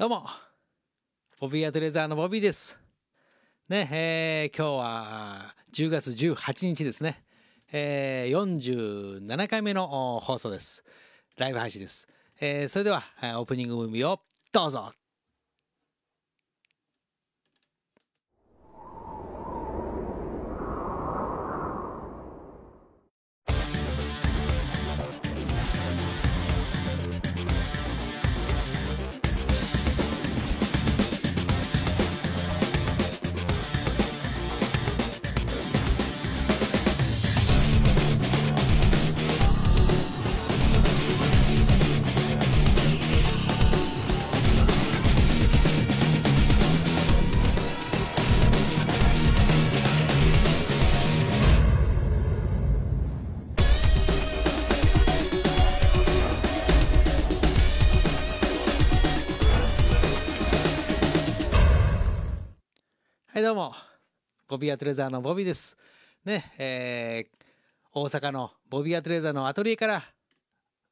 どうも、ボビーアトレザーのボビーです。ね、えー、今日は10月18日ですね。えー、47回目の放送です。ライブ配信です。えー、それでは、オープニングムービーをどうぞいどうもボビーアトレザーのボビーです。ねえー、大阪のボビーアトレザーのアトリエから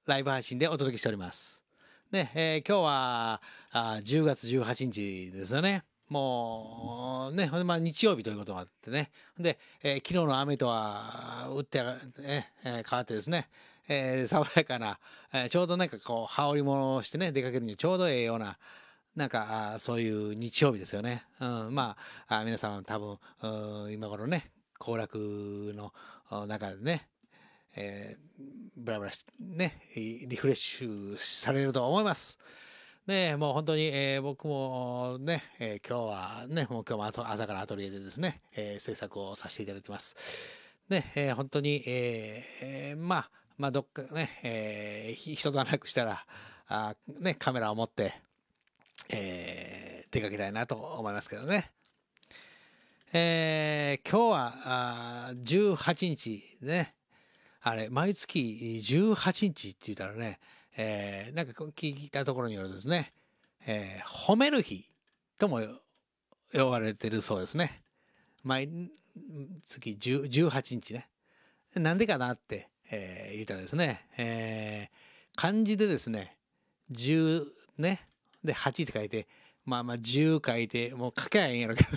ライブ配信でお届けしております。ねえー、今日はあ10月18日ですよね。もうね、ほんまあ、日曜日ということがあってね。で、えー、昨日の雨とは打って、ね、えー、変わってですね、えー、爽やかな、えー、ちょうどなんかこう、羽織り物をしてね、出かけるにちょうどええような、なんかそういう日曜日ですよね。うん、まあ皆さん多分、う今頃ね行楽の中でね、えー、ブラブラしねリフレッシュされると思います。ねもう本当に、えー、僕もね、えー、今日はね、もう今日も朝からアトリエでですね、えー、制作をさせていただいてます。ね、えー、本当に、えー、まあ、まあ、どっかね、えー、人段落したら、あね、カメラを持って、えー、出かけたいなと思いますけどね。えー、今日はあ18日ね、あれ、毎月18日って言ったらね、えー、なんか聞いたところによるとですね、えー、褒める日とも呼ばれてるそうですね。毎月18日ね。なんでかなって、えー、言ったらですね、えー、漢字でですね、10ね、で8って書いてまあまあ10書いてもう書けないんやろけど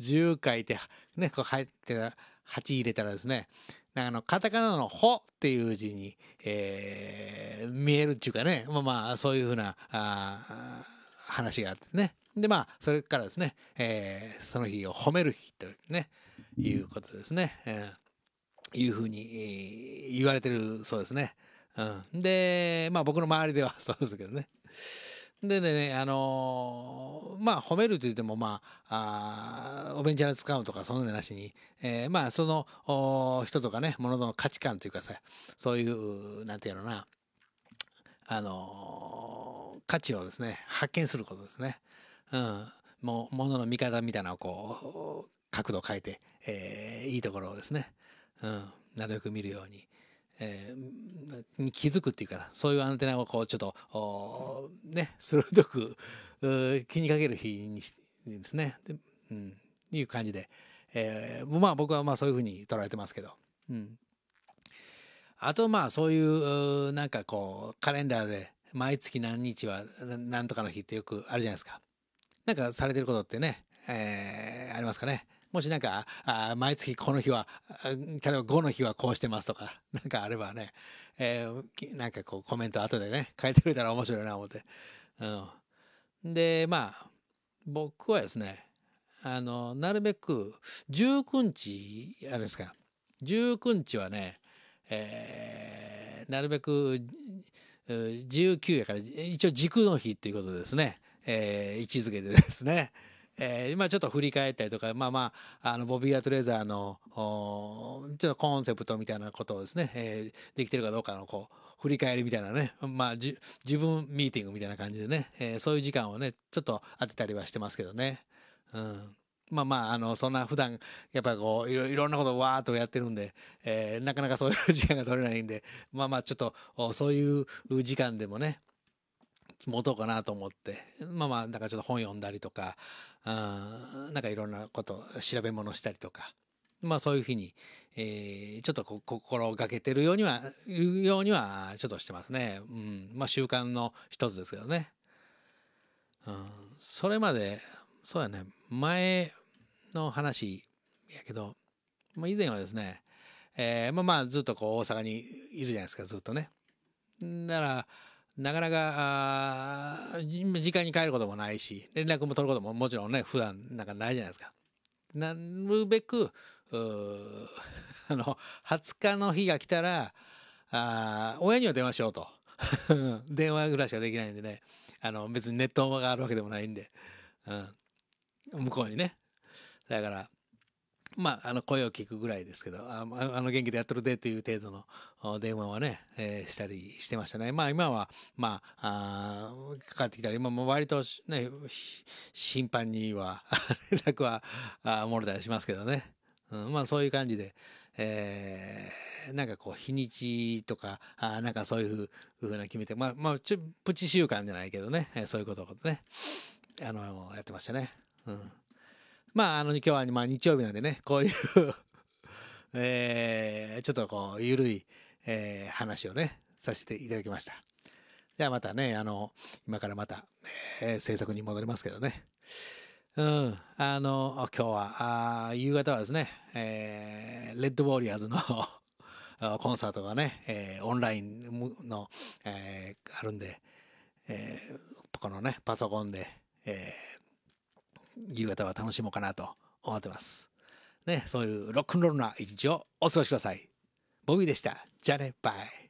10 書いてねこう入ってたら8入れたらですねあのカタカナの「ほ」っていう字に、えー、見えるっていうかねまあまあそういうふうなあ話があってねでまあそれからですね、えー、その日を褒める日というねいうことですね、えー、いうふうに言われてるそうですね、うん、でまあ僕の周りではそうですけどねでね、あのー、まあ、褒めるといっても、まあ、あおべんちゃら使うとか、そんななしに、えー、まあ、その人とかね、ものの価値観というかさ、そういう、なんていうのな、あのー、価値をですね、発見することですね。うん。もう、ものの見方みたいなのをこう、角度を変えて、えー、いいところをですね、うん、なるべく見るように、えー、気づくっていうかそういうアンテナをこうちょっとね鋭く気にかける日にしですねうん、いう感じで、えー、まあ僕はまあそういうふうに捉えてますけど。うんあとまあそういうなんかこうカレンダーで毎月何日は何とかの日ってよくあるじゃないですか。なんかされてることってね、えー、ありますかね。もしなんか、あ毎月この日は、例えば5の日はこうしてますとか、なんかあればね、えー、なんかこうコメント後でね、書いてくれたら面白いな思って。うん。で、まあ、僕はですね、あの、なるべく19日、あれですか、19日はね、えー、なるべく19やから、一応軸の日っていうことですね。えー、位置づけでですね。えー、ちょっと振り返ったりとかまあまああのボビー・アトレーザーのちょっとコンセプトみたいなことをですね、えー、できてるかどうかのこう振り返りみたいなね、まあ、自分ミーティングみたいな感じでね、えー、そういう時間をねちょっと当てたりはしてますけどね。うんまあまあ、あの、そんな普段、やっぱこう、いろ、いろんなことをわーっとやってるんで、えー、なかなかそういう時間が取れないんで、まあまあ、ちょっと、そういう時間でもね、持とうかなと思って、まあまあ、だからちょっと本読んだりとか、あなんかいろんなこと、調べ物したりとか、まあそういうふうに、えー、ちょっと心がけてるようには、言うようには、ちょっとしてますね。うん。まあ習慣の一つですけどね。うん。それまで、そうやね、前の話やけど、まあ以前はですね、えー、まあまあずっとこう大阪にいるじゃないですか、ずっとね。だから、なかなか、時間に帰ることもないし、連絡も取ることももちろんね、普段なんかないじゃないですか。なるべく、あの、20日の日が来たら、あ親には電話しようと。電話ぐらいしかできないんでね、あの、別にネットがあるわけでもないんで、うん、向こうにね。だから、まあ、あの声を聞くぐらいですけど、あの元気でやっとるでという程度の電話はね、えー、したりしてましたね。まあ今は、まあ、あかかってきたら、今も割とね、頻繁には 連絡はあもろたりしますけどね。うん、まあそういう感じで、えー、なんかこう日にちとか、あなんかそういうふうな決めて、まあまあちょ、プチ習慣じゃないけどね、そういうことをね、あの、やってましたね。うんまあ、あの、今日は、まあ、日曜日なんでね、こういう えー、ちょっとこう、ゆるい、えー、話をね、させていただきました。じゃあまたね、あの、今からまた、えー、制作に戻りますけどね。うん、あの、今日は、あ夕方はですね、えー、レッドウォリアーズの コンサートがね、えー、オンラインの、えー、あるんで、えー、このね、パソコンで、えー、夕方は楽しもうかなと思ってます。ね、そういうロックンロールな一日をお過ごしください。ボビーでした。じゃあね、バイ。